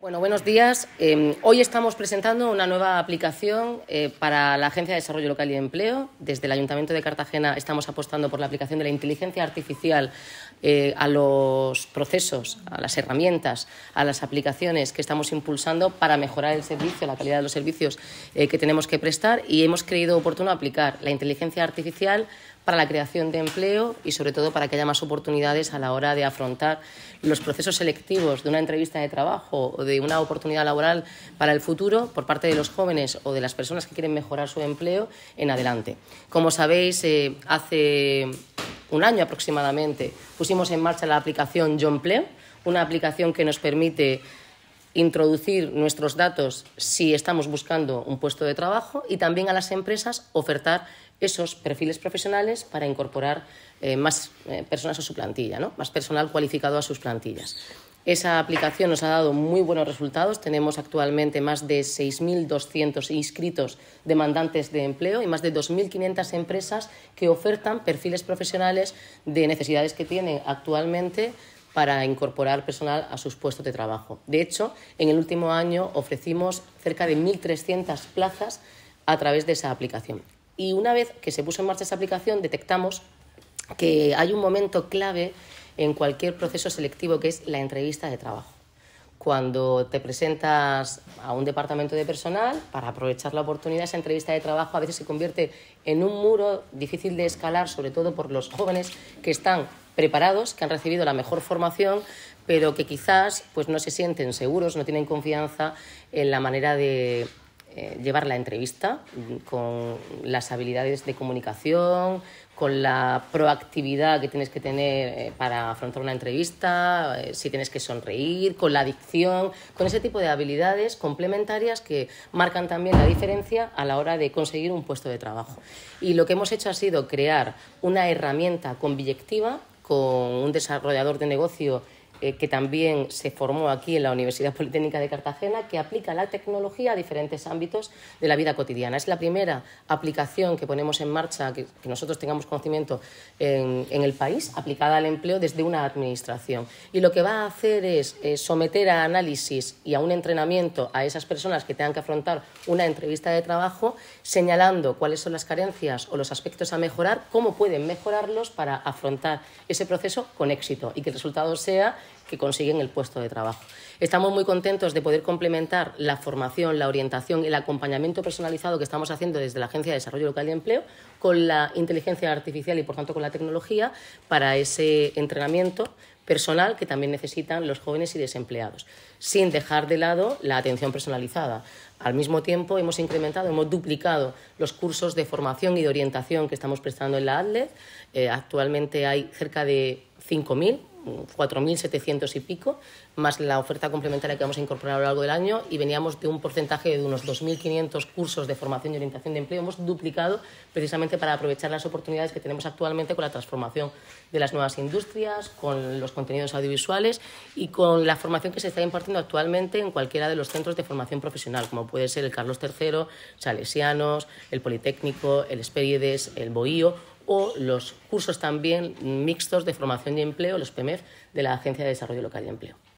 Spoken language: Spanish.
Bueno, buenos días. Em, hoy estamos presentando una nueva aplicación eh, para la Agencia de Desarrollo Local y Empleo. Desde el Ayuntamiento de Cartagena estamos apostando por la aplicación de la inteligencia artificial eh, a los procesos, a las herramientas, a las aplicaciones que estamos impulsando para mejorar el servicio, la calidad de los servicios eh, que tenemos que prestar y hemos creído oportuno aplicar la inteligencia artificial para la creación de empleo y sobre todo para que haya más oportunidades a la hora de afrontar los procesos selectivos de una entrevista de trabajo o de una oportunidad laboral para el futuro por parte de los jóvenes o de las personas que quieren mejorar su empleo en adelante. Como sabéis, eh, hace un año aproximadamente pusimos en marcha la aplicación John una aplicación que nos permite introducir nuestros datos si estamos buscando un puesto de trabajo y también a las empresas ofertar esos perfiles profesionales para incorporar eh, más eh, personas a su plantilla, ¿no? más personal cualificado a sus plantillas. Esa aplicación nos ha dado muy buenos resultados. Tenemos actualmente más de 6.200 inscritos demandantes de empleo y más de 2.500 empresas que ofertan perfiles profesionales de necesidades que tienen actualmente para incorporar personal a sus puestos de trabajo. De hecho, en el último año ofrecimos cerca de 1.300 plazas a través de esa aplicación. Y una vez que se puso en marcha esa aplicación, detectamos que hay un momento clave en cualquier proceso selectivo que es la entrevista de trabajo. Cuando te presentas a un departamento de personal, para aprovechar la oportunidad, esa entrevista de trabajo a veces se convierte en un muro difícil de escalar, sobre todo por los jóvenes que están preparados, que han recibido la mejor formación, pero que quizás pues, no se sienten seguros, no tienen confianza en la manera de eh, llevar la entrevista, mm, con las habilidades de comunicación, con la proactividad que tienes que tener eh, para afrontar una entrevista, eh, si tienes que sonreír, con la adicción, con ese tipo de habilidades complementarias que marcan también la diferencia a la hora de conseguir un puesto de trabajo. Y lo que hemos hecho ha sido crear una herramienta convictiva con un desarrollador de negocio eh, que también se formó aquí en la Universidad Politécnica de Cartagena, que aplica la tecnología a diferentes ámbitos de la vida cotidiana. Es la primera aplicación que ponemos en marcha, que, nosotros tengamos conocimiento en, el país, aplicada al empleo desde una administración. Y lo que va a hacer es eh, someter a análisis y a un entrenamiento a esas personas que tengan que afrontar una entrevista de trabajo, señalando cuáles son las carencias o los aspectos a mejorar, cómo pueden mejorarlos para afrontar ese proceso con éxito y que el resultado sea que consiguen el puesto de trabajo. Estamos muy contentos de poder complementar la formación, la orientación, y el acompañamiento personalizado que estamos haciendo desde la Agencia de Desarrollo Local y Empleo con la inteligencia artificial y, por tanto, con la tecnología para ese entrenamiento personal que también necesitan los jóvenes y desempleados, sin dejar de lado la atención personalizada. Al mismo tiempo, hemos incrementado, hemos duplicado los cursos de formación y de orientación que estamos prestando en la ADLED. Eh, actualmente hay cerca de 5.000 4.700 y pico, más la oferta complementaria que vamos a incorporar a lo largo del año y veníamos de un porcentaje de unos 2.500 cursos de formación y orientación de empleo. Hemos duplicado precisamente para aprovechar las oportunidades que tenemos actualmente con la transformación de las nuevas industrias, con los contenidos audiovisuales y con la formación que se está impartiendo actualmente en cualquiera de los centros de formación profesional, como puede ser el Carlos III, Salesianos, el Politécnico, el Esperides, el Boío o los cursos también mixtos de formación y empleo, los PEMEF, de la Agencia de Desarrollo Local y Empleo.